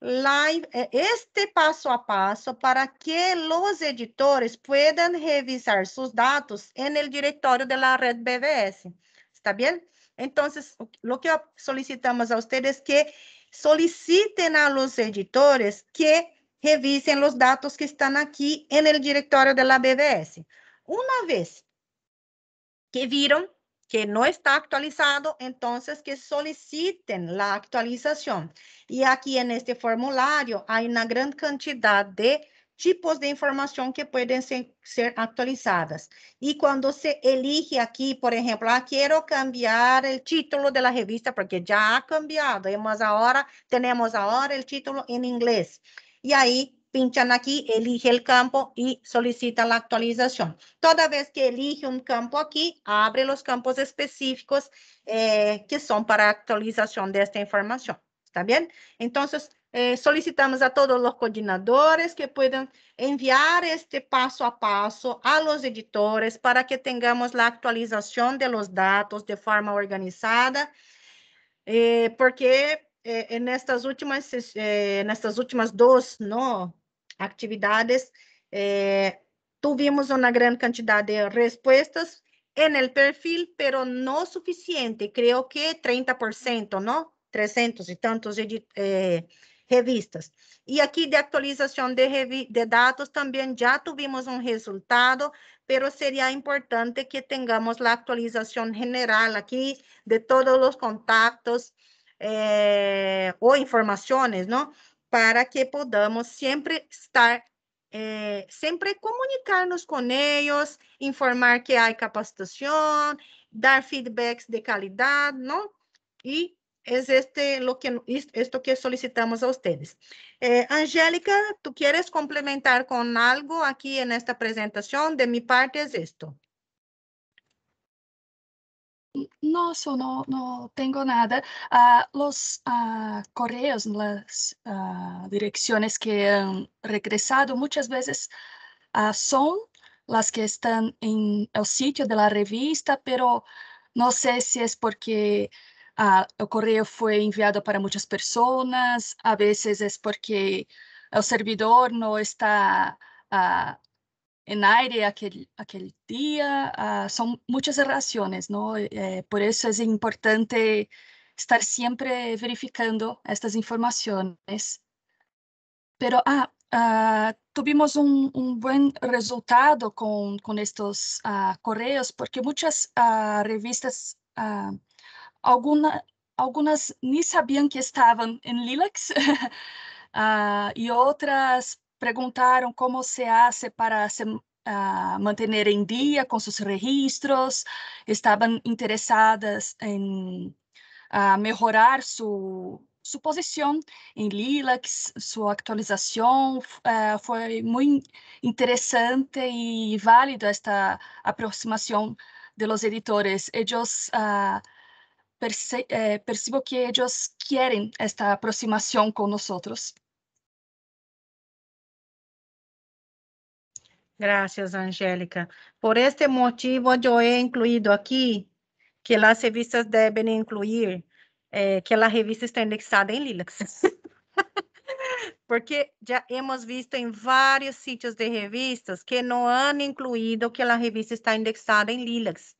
live, eh, este passo a passo para que os editores possam revisar seus dados no diretório da rede BVS. ¿Está bien? Entonces, lo que solicitamos a ustedes que soliciten a los editores que revisen los datos que están aquí en el directorio de la BBS. Una vez que vieron que no está actualizado, entonces que soliciten la actualización. Y aquí en este formulario hay una gran cantidad de tipos de información que pueden ser, actualizadas. Y cuando se elige aquí, por ejemplo, ah, quiero cambiar el título de la revista porque ya ha cambiado. más ahora, tenemos ahora el título en inglés. Y ahí pinchan aquí, elige el campo y solicita la actualización. Toda vez que elige un campo aquí, abre los campos específicos eh, que son para actualización de esta información. ¿Está bien? Entonces, eh, solicitamos a todos los coordinadores que puedan enviar este paso a paso a los editores para que tengamos la actualización de los datos de forma organizada, eh, porque eh, en, estas últimas, eh, en estas últimas dos ¿no? actividades eh, tuvimos una gran cantidad de respuestas en el perfil, pero no suficiente, creo que 30%, ¿no? 300 y tantos editores eh, revistas. E aqui de atualização de, de dados também já tivemos um resultado, mas seria importante que tenhamos a atualização general aqui de todos os contatos eh, ou informações, Para que podamos sempre estar eh, sempre comunicar-nos com eles, informar que há capacitação, dar feedbacks de qualidade, não? E es este lo que esto que solicitamos a ustedes. Eh, Angélica, ¿tú quieres complementar con algo aquí en esta presentación? De mi parte es esto. No, no, no tengo nada. Ah, los ah, correos, las ah, direcciones que han regresado muchas veces son las que están en el sitio de la revista, pero no sé si es porque Ah, el correo fue enviado para muchas personas, a veces es porque el servidor no está ah, en aire aquel, aquel día. Ah, son muchas razones, ¿no? Eh, por eso es importante estar siempre verificando estas informaciones. Pero tuvimos un, buen resultado con, estos correos porque muchas revistas Alguna, algumas nem sabiam que estavam em Lilacs uh, ah, e outras perguntaram como se hace para se uh, ah, manter em dia com seus registros, estavam interessadas em uh, ah, melhorar sua sua posição em Lilacs, sua atualização. Uh, foi muito interessante e válido esta aproximação de los editores. Eles uh, perci eh, percibo que ellos quieren esta aproximación con nosotros. Gracias, Angélica. Por este motivo, yo he incluido aquí que las revistas deben incluir eh, que la revista está indexada en Lilacs. Porque já hemos visto em vários sitios de revistas que não han incluído que a revista está indexada em Lilacs.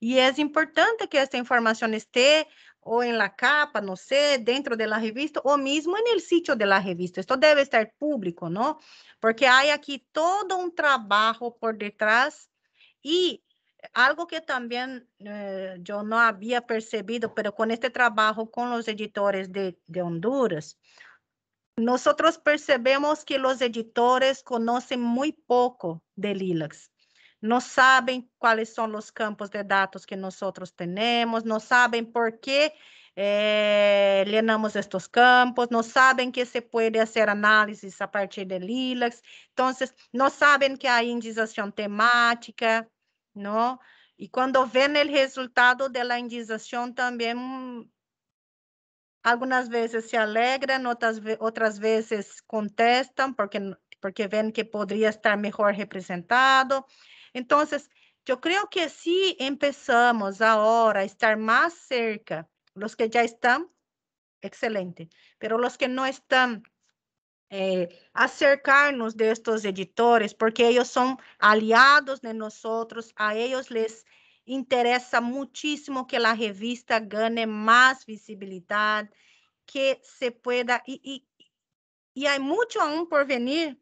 E é importante que esta informação esteja ou em la capa, não sei, dentro da revista, ou mesmo no sítio da revista. Isto deve estar público, não? Porque há aqui todo um trabalho por detrás e algo que também eh, eu não havia percebido, mas com este trabalho com os editores de, de Honduras, nós percebemos que os editores conhecem muito pouco de Lilacs não sabem quais são os campos de dados que nós temos, não sabem por que eh, llenamos estes campos, não sabem que se pode fazer análises a partir de Lilax, então, não sabem que há indização temática, não? E quando vêem o resultado da indização também algumas vezes se alegram, outras, outras vezes contestam, porque porque veem que poderia estar melhor representado. Então, eu creio que se começamos agora a estar mais cerca, os que já estão, excelente, mas os que não estão, eh, nos de estos editores, porque eles são aliados de nós, a eles les interessa muito que a revista gane mais visibilidade, que se pueda, e há muito hay mucho aún por venir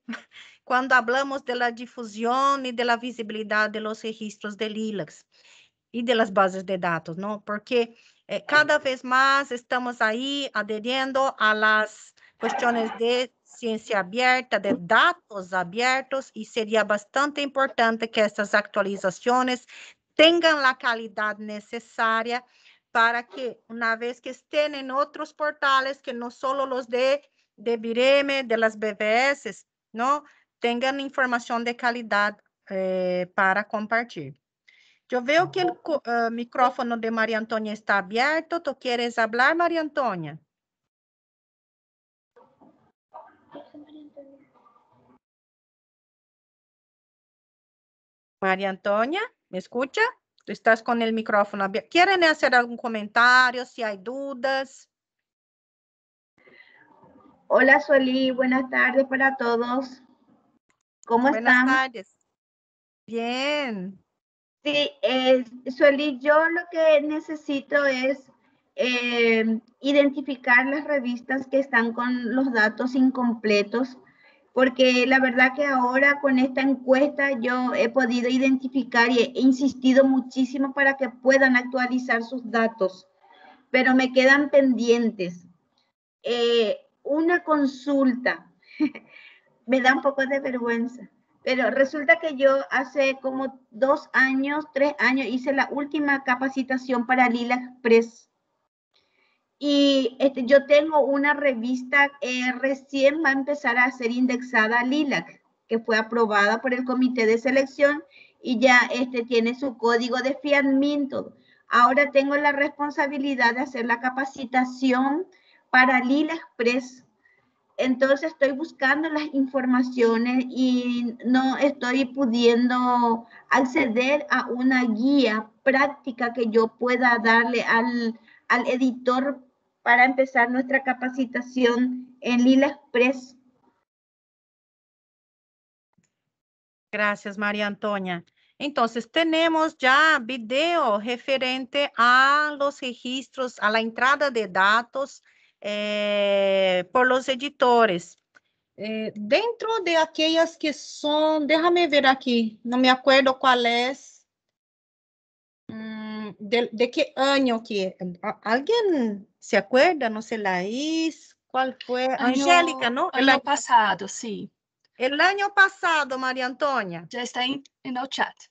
quando falamos de difusão e da de dos registros de los registros das de las bases de dados, não Porque eh, cada vez mais estamos aí aderindo a las questões de ciencia abierta, de dados abertos e seria bastante importante que essas atualizações tenham a qualidade necessária para que uma vez que estén em outros portais que não só os de, de Bireme, de las BBS, não tengan información de calidad eh, para compartir. Yo veo que el eh, micrófono de María Antonia está abierto. ¿Tú quieres hablar, María Antonia? María Antonia, ¿me escucha? Tú estás con el micrófono abierto. ¿Quieren hacer algún comentario? Si hay dudas. Hola, Solí. Buenas tardes para todos. ¿Cómo Buenas están? tardes. Bien. Sí, eh, Sueli, yo lo que necesito es em, identificar las revistas que están con los datos incompletos, porque la verdad que ahora con esta encuesta yo he podido identificar y he insistido muchísimo para que puedan actualizar sus datos, pero me quedan pendientes. Eh, una consulta. me da un poco de vergüenza. Pero resulta que yo hace como dos años, tres años, hice la última capacitación para Lila Express. Y este, yo tengo una revista, que recién va a empezar a ser indexada LILAC, que fue aprobada por el comité de selección y ya este, tiene su código de FIADMIN. Ahora tengo la responsabilidad de hacer la capacitación para Lila Express entonces estoy buscando las informaciones y no estoy pudiendo acceder a una guía práctica que yo pueda darle al, editor para empezar nuestra capacitación en Lila Express. Gracias, María Antonia. Entonces, tenemos ya video referente a los registros, a la entrada de datos Eh, por los editores. Eh, dentro de aquelas que são déjame ver aqui não me acuerdo qual é mm, de, de, ano año que, alguém se acuerda, não sei Laís, qual foi? año, Angélica, não o ano passado sí. o ano passado Maria Antônia já está em no chat. Sim,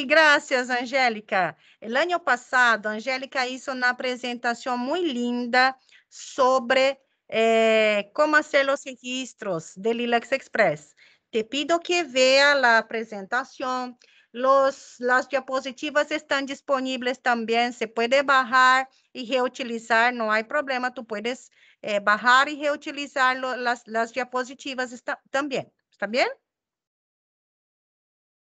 sí, graças, Angélica. o ano passado, Angélica hizo uma apresentação muito linda sobre eh, cómo hacer los registros de Lilacs Express. Te pido que vea la presentación. las diapositivas están disponibles también. Se puede bajar y reutilizar, no hay problema. Tú puedes eh, bajar y reutilizar las, diapositivas está, también.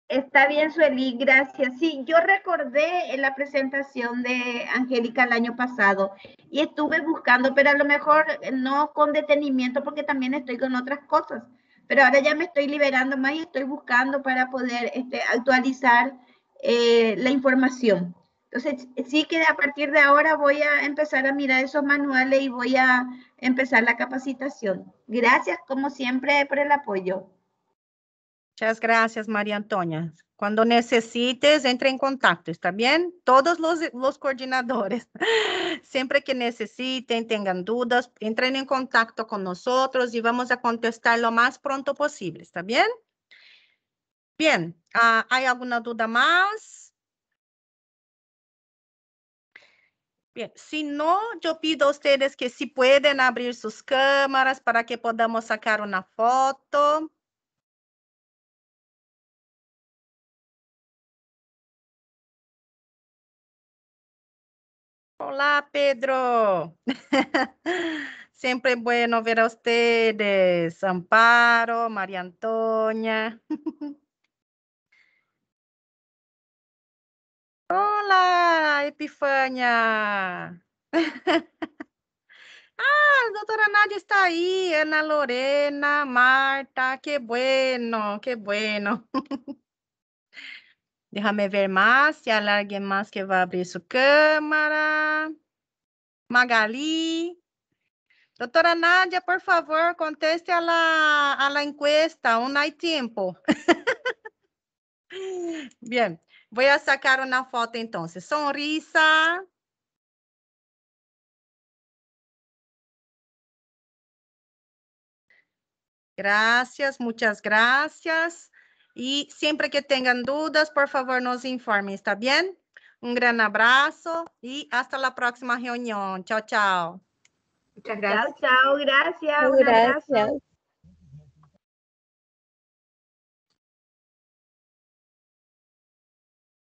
Está bien, Sueli, gracias. Sí, yo recordé en la presentación de Angélica el año pasado y estuve buscando, pero a lo mejor eh, no con detenimiento porque también estoy con otras cosas, pero ahora ya me estoy liberando más y estoy buscando para poder este, actualizar eh, la información. Entonces, sí que a partir de ahora voy a empezar a mirar esos manuales y voy a empezar la capacitación. Gracias, como siempre, por el apoyo. Muchas gracias, María Antonia. Cuando necesites, entre en contacto, ¿está bien? Todos los, los coordinadores, siempre que necesiten, tengan dudas, entren en contacto con nosotros y vamos a contestar lo más pronto posible, ¿está bien? Bien, ah, ¿hay alguna duda más? Bien, si no, yo pido a ustedes que si pueden abrir sus cámaras para que podamos sacar una foto. Hola, Pedro. Siempre bueno ver a ustedes, Amparo, María Antonia. Hola, Epifania. Ah, doctora Nadia está ahí! Ana Lorena, Marta, qué bueno, qué bueno. Déjame ver mais, se alargue mais que vai abrir sua câmera, Magali. Doutora Nadia, por favor, conteste a la, a la encuesta. Um hay tempo. Bien, vou sacar uma foto então. Sonrisa. Gracias, muchas gracias. Y siempre que tengan dudas, por favor, nos informen, ¿está bien? Un gran abrazo y hasta la próxima reunión. Chao, chao. Muchas gracias. Chao, chao. Gracias. gracias.